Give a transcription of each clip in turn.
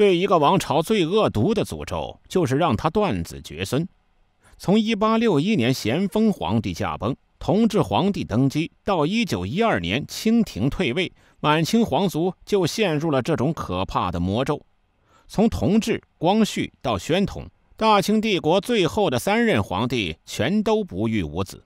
对一个王朝最恶毒的诅咒，就是让他断子绝孙。从1861年咸丰皇帝驾崩，同治皇帝登基，到1912年清廷退位，满清皇族就陷入了这种可怕的魔咒。从同治、光绪到宣统，大清帝国最后的三任皇帝全都不育无子。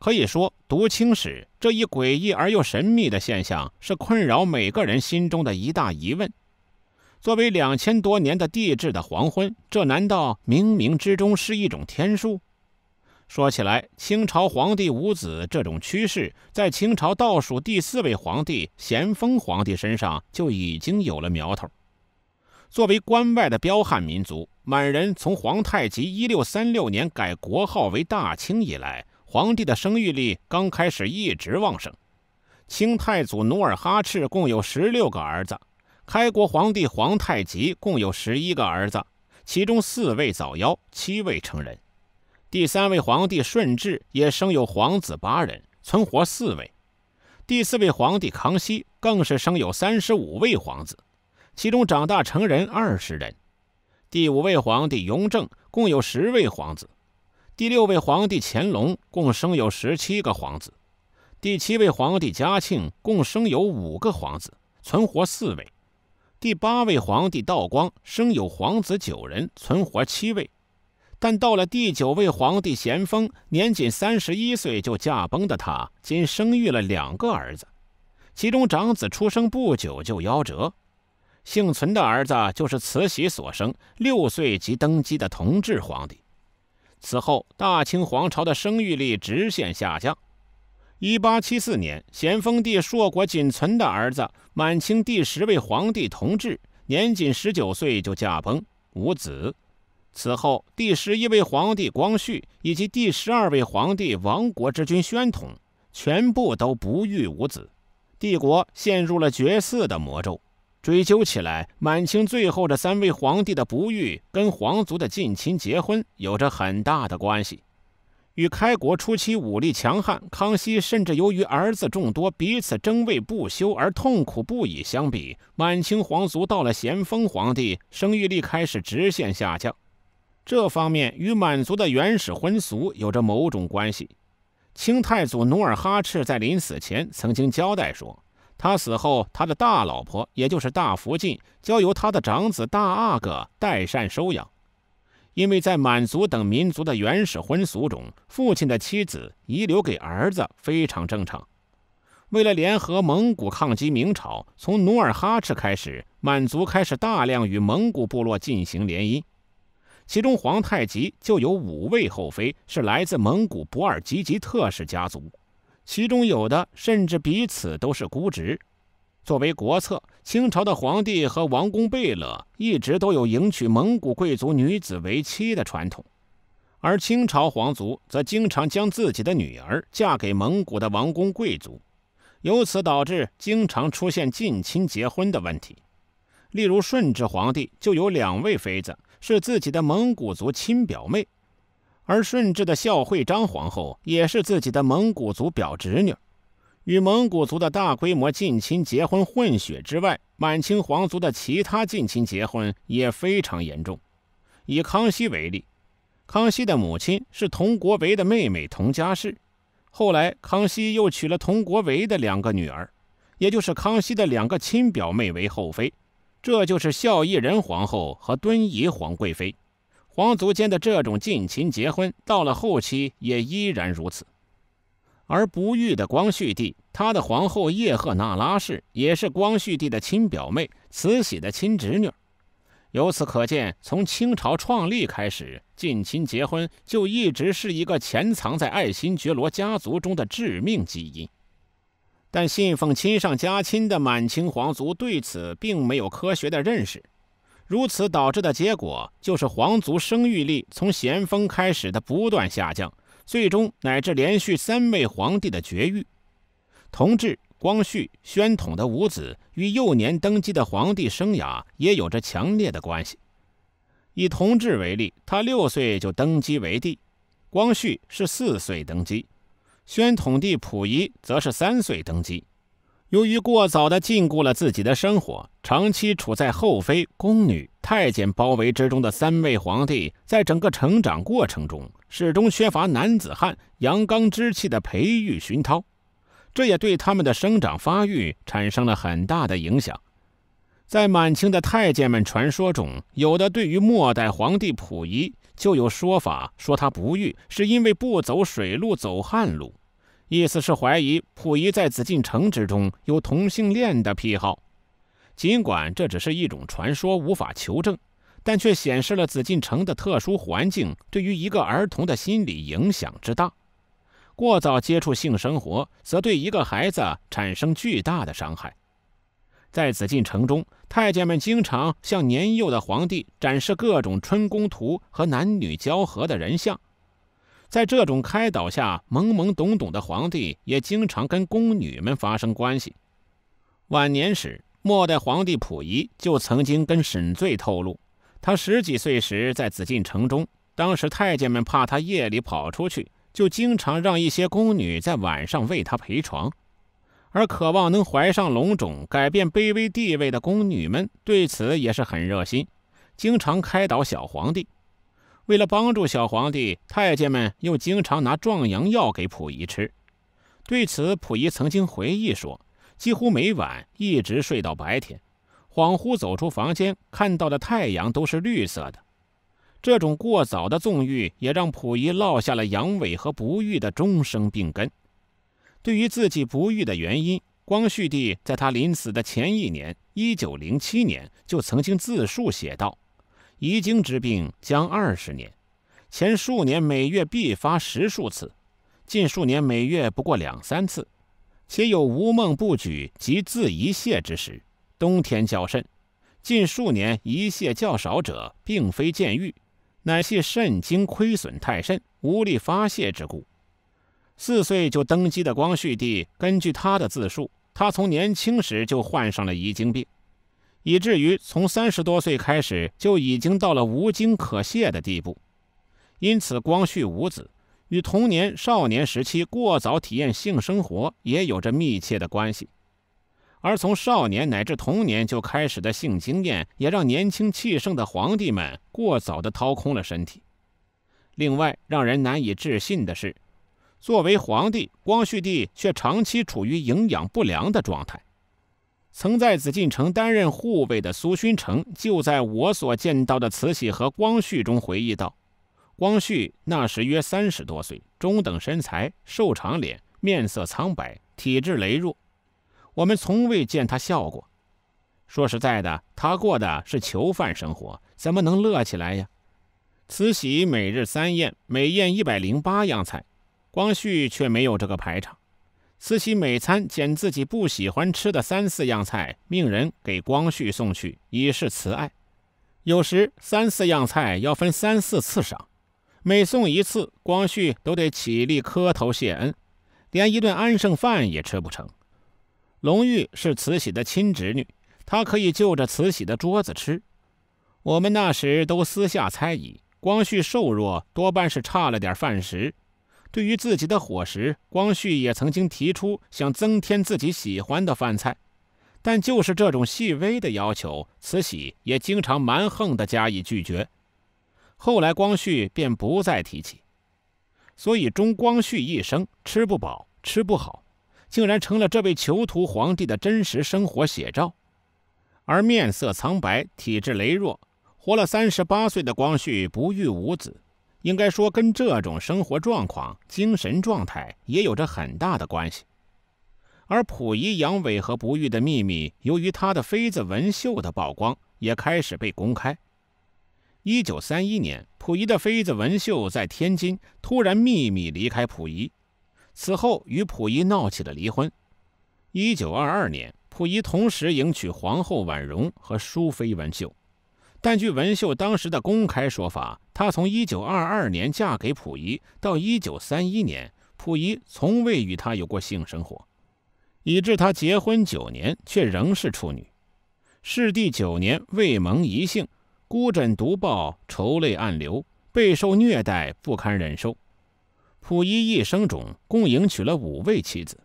可以说，读清史这一诡异而又神秘的现象，是困扰每个人心中的一大疑问。作为两千多年的帝制的黄昏，这难道冥冥之中是一种天数？说起来，清朝皇帝无子这种趋势，在清朝倒数第四位皇帝咸丰皇帝身上就已经有了苗头。作为关外的彪悍民族，满人从皇太极一六三六年改国号为大清以来，皇帝的生育力刚开始一直旺盛。清太祖努尔哈赤共有十六个儿子。开国皇帝皇太极共有十一个儿子，其中四位早夭，七位成人。第三位皇帝顺治也生有皇子八人，存活四位。第四位皇帝康熙更是生有三十五位皇子，其中长大成人二十人。第五位皇帝雍正共有十位皇子，第六位皇帝乾隆共生有十七个皇子，第七位皇帝嘉庆共生有五个皇子，存活四位。第八位皇帝道光生有皇子九人，存活七位，但到了第九位皇帝咸丰，年仅三十一岁就驾崩的他，仅生育了两个儿子，其中长子出生不久就夭折，幸存的儿子就是慈禧所生，六岁即登基的同治皇帝。此后，大清皇朝的生育力直线下降。一八七四年，咸丰帝硕果仅存的儿子，满清第十位皇帝同治，年仅十九岁就驾崩，无子。此后，第十一位皇帝光绪以及第十二位皇帝亡国之君宣统，全部都不育无子，帝国陷入了绝嗣的魔咒。追究起来，满清最后这三位皇帝的不育，跟皇族的近亲结婚有着很大的关系。与开国初期武力强悍、康熙甚至由于儿子众多、彼此争位不休而痛苦不已相比，满清皇族到了咸丰皇帝，生育力开始直线下降。这方面与满族的原始婚俗有着某种关系。清太祖努尔哈赤在临死前曾经交代说，他死后他的大老婆，也就是大福晋，交由他的长子大阿哥代善收养。因为在满族等民族的原始婚俗中，父亲的妻子遗留给儿子非常正常。为了联合蒙古抗击明朝，从努尔哈赤开始，满族开始大量与蒙古部落进行联姻。其中，皇太极就有五位后妃是来自蒙古博尔吉吉特氏家族，其中有的甚至彼此都是姑侄。作为国策。清朝的皇帝和王公贝勒一直都有迎娶蒙古贵族女子为妻的传统，而清朝皇族则经常将自己的女儿嫁给蒙古的王公贵族，由此导致经常出现近亲结婚的问题。例如，顺治皇帝就有两位妃子是自己的蒙古族亲表妹，而顺治的孝惠章皇后也是自己的蒙古族表侄女。与蒙古族的大规模近亲结婚混血之外，满清皇族的其他近亲结婚也非常严重。以康熙为例，康熙的母亲是佟国维的妹妹佟佳氏，后来康熙又娶了佟国维的两个女儿，也就是康熙的两个亲表妹为后妃，这就是孝义仁皇后和敦仪皇贵妃。皇族间的这种近亲结婚，到了后期也依然如此。而不育的光绪帝，他的皇后叶赫那拉氏也是光绪帝的亲表妹，慈禧的亲侄女。由此可见，从清朝创立开始，近亲结婚就一直是一个潜藏在爱新觉罗家族中的致命基因。但信奉亲上加亲的满清皇族对此并没有科学的认识，如此导致的结果就是皇族生育力从咸丰开始的不断下降。最终乃至连续三位皇帝的绝育，同治、光绪、宣统的五子与幼年登基的皇帝生涯也有着强烈的关系。以同治为例，他六岁就登基为帝；光绪是四岁登基；宣统帝溥仪则是三岁登基。由于过早的禁锢了自己的生活，长期处在后妃、宫女、太监包围之中的三位皇帝，在整个成长过程中，始终缺乏男子汉阳刚之气的培育熏陶，这也对他们的生长发育产生了很大的影响。在满清的太监们传说中，有的对于末代皇帝溥仪就有说法，说他不育是因为不走水路，走旱路。意思是怀疑溥仪在紫禁城之中有同性恋的癖好，尽管这只是一种传说，无法求证，但却显示了紫禁城的特殊环境对于一个儿童的心理影响之大。过早接触性生活，则对一个孩子产生巨大的伤害。在紫禁城中，太监们经常向年幼的皇帝展示各种春宫图和男女交合的人像。在这种开导下，懵懵懂懂的皇帝也经常跟宫女们发生关系。晚年时，末代皇帝溥仪就曾经跟沈醉透露，他十几岁时在紫禁城中，当时太监们怕他夜里跑出去，就经常让一些宫女在晚上为他陪床。而渴望能怀上龙种、改变卑微地位的宫女们对此也是很热心，经常开导小皇帝。为了帮助小皇帝，太监们又经常拿壮阳药给溥仪吃。对此，溥仪曾经回忆说：“几乎每晚一直睡到白天，恍惚走出房间，看到的太阳都是绿色的。”这种过早的纵欲也让溥仪落下了阳痿和不育的终生病根。对于自己不育的原因，光绪帝在他临死的前一年 （1907 年）就曾经自述写道。遗精之病将二十年，前数年每月必发十数次，近数年每月不过两三次，且有无梦不举及自遗泄之时。冬天较甚，近数年遗泄较少者，并非见愈，乃系肾精亏损太甚，无力发泄之故。四岁就登基的光绪帝，根据他的自述，他从年轻时就患上了遗精病。以至于从三十多岁开始就已经到了无精可泄的地步，因此光绪五子，与童年、少年时期过早体验性生活也有着密切的关系。而从少年乃至童年就开始的性经验，也让年轻气盛的皇帝们过早地掏空了身体。另外，让人难以置信的是，作为皇帝，光绪帝却长期处于营养不良的状态。曾在紫禁城担任护卫的苏勋成，就在我所见到的慈禧和光绪中回忆道：“光绪那时约三十多岁，中等身材，瘦长脸，面色苍白，体质羸弱。我们从未见他笑过。说实在的，他过的是囚犯生活，怎么能乐起来呀？”慈禧每日三宴，每宴一百零八样菜，光绪却没有这个排场。慈禧每餐拣自己不喜欢吃的三四样菜，命人给光绪送去，以示慈爱。有时三四样菜要分三四次赏，每送一次，光绪都得起立磕头谢恩，连一顿安生饭也吃不成。隆裕是慈禧的亲侄女，她可以就着慈禧的桌子吃。我们那时都私下猜疑，光绪瘦弱多半是差了点饭食。对于自己的伙食，光绪也曾经提出想增添自己喜欢的饭菜，但就是这种细微的要求，慈禧也经常蛮横地加以拒绝。后来光绪便不再提起，所以终光绪一生吃不饱吃不好，竟然成了这位囚徒皇帝的真实生活写照。而面色苍白、体质羸弱，活了三十八岁的光绪不育无子。应该说，跟这种生活状况、精神状态也有着很大的关系。而溥仪阳痿和不育的秘密，由于他的妃子文秀的曝光，也开始被公开。一九三一年，溥仪的妃子文秀在天津突然秘密离开溥仪，此后与溥仪闹起了离婚。一九二二年，溥仪同时迎娶皇后婉容和淑妃文秀，但据文秀当时的公开说法。她从一九二二年嫁给溥仪到一九三一年，溥仪从未与她有过性生活，以致她结婚九年却仍是处女。事帝九年未蒙一幸，孤枕独抱，愁泪暗流，备受虐待，不堪忍受。溥仪一生中共迎娶了五位妻子，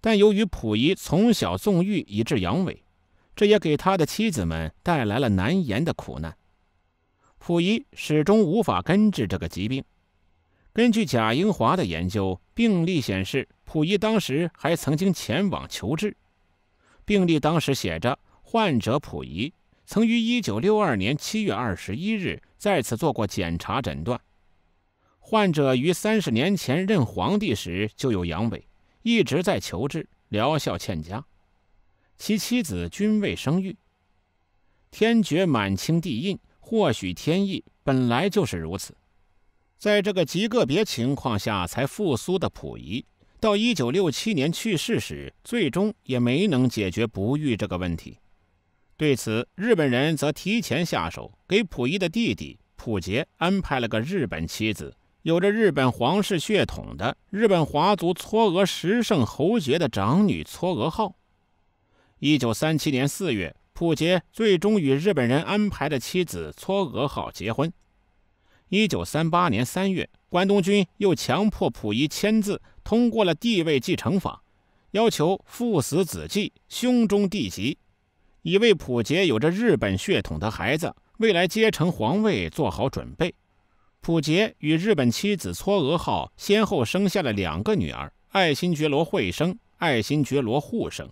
但由于溥仪从小纵欲以致阳痿，这也给他的妻子们带来了难言的苦难。溥仪始终无法根治这个疾病。根据贾英华的研究病例显示，溥仪当时还曾经前往求治。病例当时写着：患者溥仪曾于1962年7月21日在此做过检查诊断。患者于三十年前任皇帝时就有阳痿，一直在求治，疗效欠佳。其妻子均未生育。天绝满清帝印。或许天意本来就是如此，在这个极个别情况下才复苏的溥仪，到一九六七年去世时，最终也没能解决不育这个问题。对此，日本人则提前下手，给溥仪的弟弟溥杰安排了个日本妻子，有着日本皇室血统的日本华族嵯峨十圣侯爵的长女嵯峨号。一九三七年四月。溥杰最终与日本人安排的妻子嵯峨号结婚。一九三八年三月，关东军又强迫溥仪签字通过了帝位继承法，要求父死子继、兄终弟及，以为溥杰有着日本血统的孩子未来接承皇位做好准备。溥杰与日本妻子嵯峨号先后生下了两个女儿：爱新觉罗惠生、爱新觉罗护生。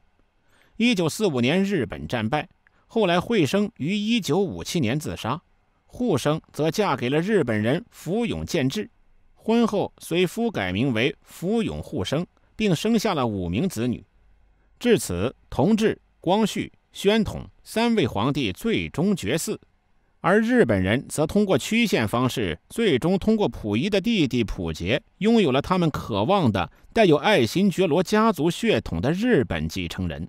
一九四五年，日本战败。后来，惠生于一九五七年自杀，护生则嫁给了日本人福永健治。婚后，随夫改名为福永护生，并生下了五名子女。至此，同治、光绪、宣统三位皇帝最终绝嗣，而日本人则通过曲线方式，最终通过溥仪的弟弟溥杰，拥有了他们渴望的带有爱新觉罗家族血统的日本继承人。